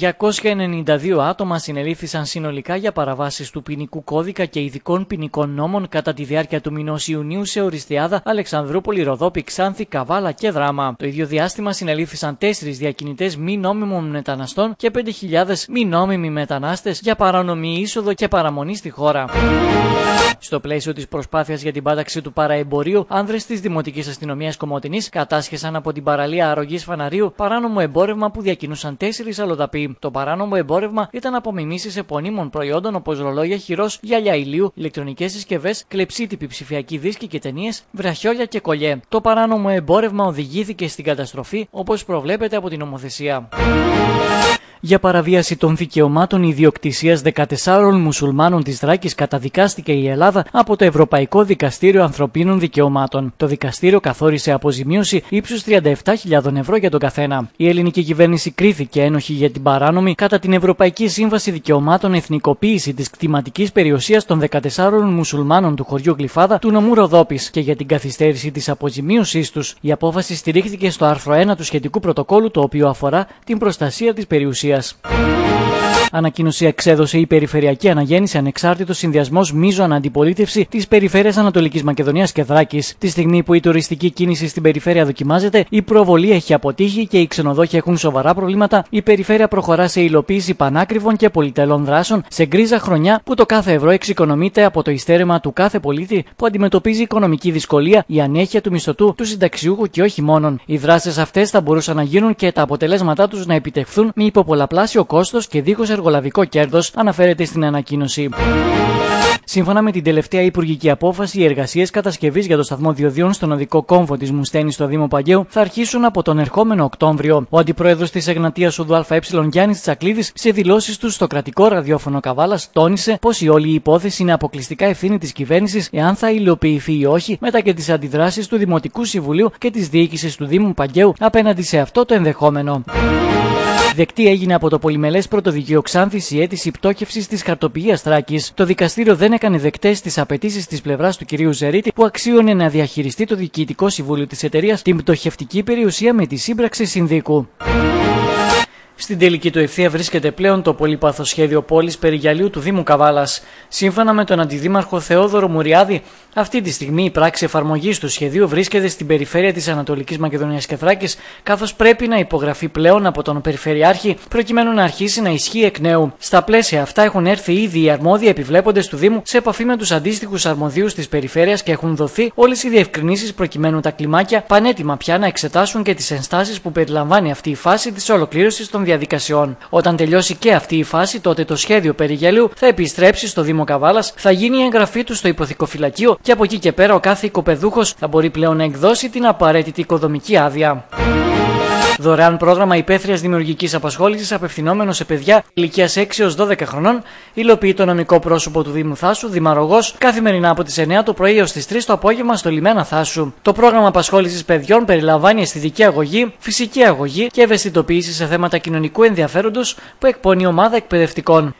292 άτομα συνελήφθησαν συνολικά για παραβάσεις του ποινικού κώδικα και ειδικών ποινικών νόμων κατά τη διάρκεια του μηνός Ιουνίου σε Οριστιάδα, Αλεξανδρούπολη, Ροδόπη, Ξάνθη, Καβάλα και Δράμα. Το ίδιο διάστημα συνελήφθησαν 4 διακινητές μη νόμιμων μεταναστών και 5.000 μη νόμιμοι μετανάστες για παρανομή είσοδο και παραμονή στη χώρα. Στο πλαίσιο της προσπάθειας για την πάταξη του παραεμπορίου, άνδρες της Δημοτικής Αστυνομίας Κομωτινή κατάσχεσαν από την παραλία αρρωγής φαναρίου παράνομο εμπόρευμα που διακινούσαν τέσσερις αλλοδαποί. Το παράνομο εμπόρευμα ήταν απομιμήσει επωνύμων προϊόντων όπως ρολόγια χειρός, γυαλιά ηλίου, ηλεκτρονικές συσκευές, κλεψίτυποι ψηφιακοί δίσκοι και ταινίες, βραχιόλια και κολιέ. Το παράνομο εμπόρευμα οδηγήθηκε στην καταστροφή όπως προβλέπεται από την νομοθεσία για παραβίαση των δικαιωμάτων ιδιοκτησίας 14 μουσουλμάνων της Δράκη καταδικάστηκε η Ελλάδα από το Ευρωπαϊκό Δικαστήριο Ανθρωπίνων Δικαιωμάτων. Το δικαστήριο καθόρισε αποζημίωση ύψους 37.000 ευρώ για τον καθένα. Η ελληνική κυβέρνηση κρίθηκε ένοχη για την παράνομη κατά την Ευρωπαϊκή Σύμβαση Δικαιωμάτων Εθνικοποίηση της κτηματικής περιουσίας των 14 μουσουλμάνων του χωριού Γλυφάδα του νομού Ροδόπης και για την καθυστέρηση της αποζημίωσής τους. Η απόφαση στηρίχθηκε στο άρθρο 1 του σχετικού πρωτοκόλου το οποίο αφορά την προστασία της περιουσίας Gracias. Ανακοίνωση εξέδωσε η Περιφερειακή Αναγέννηση Ανεξάρτητος Συνδυασμός Μίζων Αντιπολίτευσης της Περιφέρειας Ανατολικής Μακεδονίας και Δράκη. Τη στιγμή που η τουριστική κίνηση στην περιφέρεια δοκιμάζεται, η προβολή έχει αποτύχει και οι ξενοδόχοι έχουν σοβαρά προβλήματα, η περιφέρεια προχωρά σε υλοποίηση πανάκριβων και πολυτελών δράσεων σε γκρίζα χρονιά που το κάθε ευρώ εξοικονομείται από το ιστέρεμα του κάθε πολίτη που αντιμετωπίζει οικονομική δυσκολία, η ανέχεια του μισθωτού, του συνταξιούχου και όχι μόνον. Οι δράσεις αυτές θα μπορούσαν να γίνουν και τα αποτελέσματά τους να επιτευχθούν με υποπολαπλάσιο κόστος και δίχως εργολαβικό κέρδος, αναφέρεται στην ανακοίνωση. Σύμφωνα με την τελευταία υπουργική απόφαση, οι εργασίες κατασκευής για το σταθμό διοδίων στον οδικό κόμβο της Μουστένης στο Δήμο Παγκαίου θα αρχίσουν από τον ερχόμενο Οκτώβριο. Ο αντιπρόεδρος της Εγνατείας Οδού ΑΕ Γιάννης Τσακλίδης σε δηλώσεις του στο κρατικό ραδιόφωνο Καβάλας τόνισε πως η όλη υπόθεση είναι αποκλειστικά ευθύνη της κυβέρνησης εάν θα υλοποιηθεί ή όχι μετά και τις αντιδράσεις του Δημοτικού Συμβουλίου και της διοίκησης του Δήμου Παγκαίου απέναντι σε αυτό το ενδεχόμενο. Δεκτή έγινε από το πολυμελές πρωτοδικείο Ξάνθης η αίτηση πτώχευσης της χαρτοποιία Θράκης. Το δικαστήριο δεν έκανε δεκτές τις απαιτήσεις της πλευράς του κυρίου Ζερίτη που αξίωνε να διαχειριστεί το διοικητικό συμβούλιο της εταιρείας την πτωχευτική περιουσία με τη σύμπραξη συνδίκου. Στην τελική του ευθεία βρίσκεται πλέον το πολύπαθο σχέδιο πόλη περιγυαλίου του Δήμου Καβάλας. Σύμφωνα με τον Αντιδήμαρχο Θεόδωρο Μουριάδη, αυτή τη στιγμή η πράξη εφαρμογής του σχεδίου βρίσκεται στην περιφέρεια της Ανατολικής Μακεδονίας και Θράκης, καθώς πρέπει να υπογραφεί πλέον από τον Περιφερειάρχη, προκειμένου να αρχίσει να ισχύει εκ νέου. Στα πλαίσια αυτά έχουν έρθει ήδη οι αρμόδιοι επιβλέποντες του Δήμου σε επαφή με τους αντίστοιχους αρμοδίους της περιφέρειας και έχουν δοθεί όλες οι διευκρινήσεις προκειμένου τα κλιμάκια πανέτοιμα πια να εξετάσουν και τις ενστάσεις που περιλαμβάνει αυτή η φάση της ολοκλήρωσης των διαδικασιών όταν τελειώσει και αυτή η φάση, τότε το σχέδιο περιγέλιου θα επιστρέψει στο Δήμο Καβάλας, θα γίνει η εγγραφή του στο υποθηκοφυλακείο και από εκεί και πέρα ο κάθε οικοπεδούχος θα μπορεί πλέον να εκδώσει την απαραίτητη οικοδομική άδεια. Δωρεάν πρόγραμμα υπαίθριας δημιουργικής απασχόλησης απευθυνόμενο σε παιδιά ηλικίας 6 έω 12 χρονών υλοποιεί το νομικό πρόσωπο του Δήμου Θάσου, Δημαρογός, καθημερινά από τις 9 το πρωί έως τις 3 το απόγευμα στο Λιμένα Θάσου. Το πρόγραμμα απασχόλησης παιδιών περιλαμβάνει αισθητική αγωγή, φυσική αγωγή και ευαισθητοποίηση σε θέματα κοινωνικού ενδιαφέροντος που εκπονεί ομάδα εκπαιδευτικών.